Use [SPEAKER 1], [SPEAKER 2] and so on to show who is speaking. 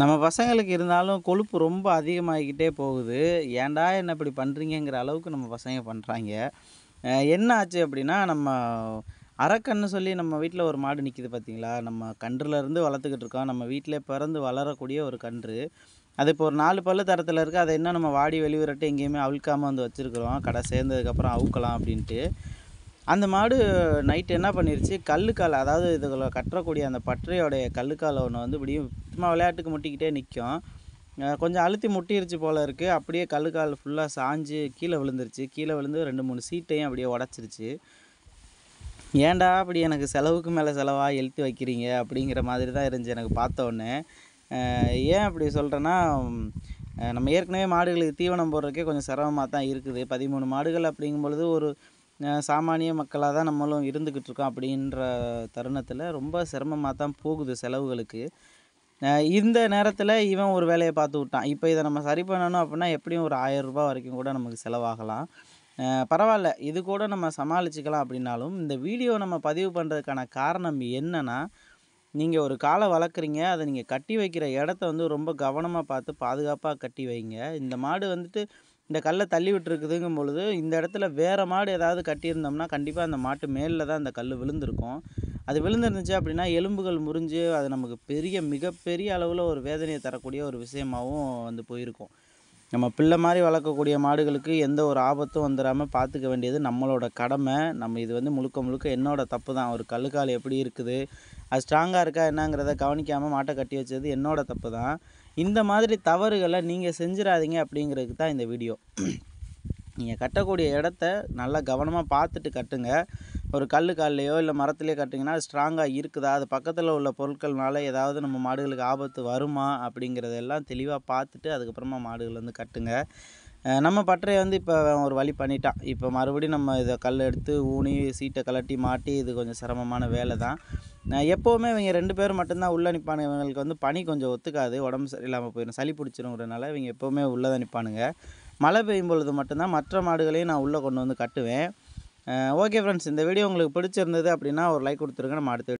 [SPEAKER 1] நம்ம பசங்களுக்கு இருந்தாலும் கொழுப்பு ரொம்ப அதிகமாகிக்கிட்டே போகுது ஏன்டா என்ன இப்படி பண்ணுறீங்கிற அளவுக்கு நம்ம பசங்க பண்ணுறாங்க என்ன ஆச்சு அப்படின்னா நம்ம அரக்கன்று சொல்லி நம்ம வீட்டில் ஒரு மாடு நிற்கிது பார்த்தீங்களா நம்ம கன்றுலேருந்து வளர்த்துக்கிட்டு இருக்கோம் நம்ம வீட்டிலே பிறந்து வளரக்கூடிய ஒரு கன்று அது இப்போ ஒரு நாலு பல்லு தரத்தில் இருக்குது அதை என்ன நம்ம வாடி வெளியூரட்டை எங்கேயுமே அவுக்காமல் வந்து வச்சுருக்குறோம் கடை சேர்ந்ததுக்கப்புறம் அவுக்கலாம் அப்படின்ட்டு அந்த மாடு நைட்டு என்ன பண்ணிருச்சு கல்லுக்கால் அதாவது இதுகளை கட்டக்கூடிய அந்த பற்றையோடைய கல்லுக்கால் ஒன்று வந்து இப்படியும் சும்மா விளையாட்டுக்கு முட்டிக்கிட்டே நிற்கும் கொஞ்சம் அழுத்தி முட்டிருச்சு போல் இருக்குது அப்படியே கல்லுக்கால் ஃபுல்லாக சாஞ்சு கீழே விழுந்துருச்சு கீழே விழுந்து ரெண்டு மூணு சீட்டையும் அப்படியே உடச்சிருச்சு ஏன்டா அப்படி எனக்கு செலவுக்கு மேலே செலவாக எழுத்து வைக்கிறீங்க அப்படிங்கிற மாதிரி தான் இருந்துச்சு எனக்கு பார்த்தோன்னே ஏன் அப்படி சொல்கிறேன்னா நம்ம ஏற்கனவே மாடுகளுக்கு தீவனம் போடுறதுக்கே கொஞ்சம் சிரமமாக தான் இருக்குது பதிமூணு மாடுகள் அப்படிங்கும் பொழுது ஒரு சாமானிய மக்களாக தான் நம்மளும் இருந்துக்கிட்டு இருக்கோம் அப்படின்ற தருணத்தில் ரொம்ப சிரமமாக தான் போகுது செலவுகளுக்கு இந்த நேரத்தில் இவன் ஒரு வேலையை பார்த்து விட்டான் இப்போ இதை நம்ம சரி பண்ணணும் அப்படின்னா எப்படியும் ஒரு ரூபா வரைக்கும் கூட நமக்கு செலவாகலாம் பரவாயில்ல இது கூட நம்ம சமாளிச்சுக்கலாம் அப்படின்னாலும் இந்த வீடியோ நம்ம பதிவு பண்ணுறதுக்கான காரணம் என்னென்னா நீங்கள் ஒரு காலை வளர்க்குறீங்க அதை நீங்கள் கட்டி வைக்கிற இடத்த வந்து ரொம்ப கவனமாக பார்த்து பாதுகாப்பாக கட்டி வைங்க இந்த மாடு வந்துட்டு இந்த கல்லை தள்ளி விட்டுருக்குதுங்கும் பொழுது இந்த இடத்துல வேறு மாடு ஏதாவது கட்டியிருந்தோம்னா கண்டிப்பாக அந்த மாட்டு மேலில் தான் அந்த கல் விழுந்திருக்கும் அது விழுந்துருந்துச்சு அப்படின்னா எலும்புகள் முறிஞ்சு அது நமக்கு பெரிய மிகப்பெரிய அளவில் ஒரு வேதனையை தரக்கூடிய ஒரு விஷயமாகவும் வந்து போயிருக்கும் நம்ம பிள்ளை மாதிரி வளர்க்கக்கூடிய மாடுகளுக்கு எந்த ஒரு ஆபத்தும் வந்துடாமல் பார்த்துக்க வேண்டியது நம்மளோட கடமை நம்ம இது வந்து முழுக்க முழுக்க என்னோடய தப்பு தான் ஒரு கல்லுக்கால் எப்படி இருக்குது அது ஸ்ட்ராங்காக இருக்கா என்னங்கிறத கவனிக்காமல் மாட்டை கட்டி வச்சது என்னோடய தப்பு தான் இந்த மாதிரி தவறுகளை நீங்கள் செஞ்சிடாதீங்க அப்படிங்கிறதுக்கு தான் இந்த வீடியோ நீங்கள் கட்டக்கூடிய இடத்த நல்லா கவனமாக பார்த்துட்டு கட்டுங்க ஒரு கல் கால்லையோ இல்லை மரத்துலேயோ கட்டிங்கன்னா அது ஸ்ட்ராங்காக இருக்குதா அது பக்கத்தில் உள்ள பொருட்கள்னால ஏதாவது நம்ம மாடுகளுக்கு ஆபத்து வருமா அப்படிங்கிறதெல்லாம் தெளிவாக பார்த்துட்டு அதுக்கப்புறமா மாடுகள் வந்து கட்டுங்க நம்ம பற்றையை வந்து இப்போ ஒரு வழி பண்ணிட்டான் இப்போ மறுபடியும் நம்ம இதை கல் எடுத்து ஊனி சீட்டை கலட்டி மாட்டி இது கொஞ்சம் சிரமமான வேலை தான் எப்போவுமே இவங்க ரெண்டு பேரும் மட்டும்தான் உள்ளே நிற்பானுங்க இவங்களுக்கு வந்து பனி கொஞ்சம் ஒத்துக்காது உடம்பு சரியில்லாமல் போயிடும் சளி பிடிச்சிருங்கிறதுனால இவங்க எப்போவுமே உள்ளே தான் நிற்பானுங்க மழை பெய்யும் பொழுது மட்டும்தான் மற்ற மாடுகளையும் நான் உள்ளே கொண்டு வந்து கட்டுவேன் ஓகே ஃப்ரெண்ட்ஸ் இந்த வீடியோ உங்களுக்கு பிடிச்சிருந்தது அப்படின்னா ஒரு லைக் கொடுத்துருங்க நம்ம அடுத்த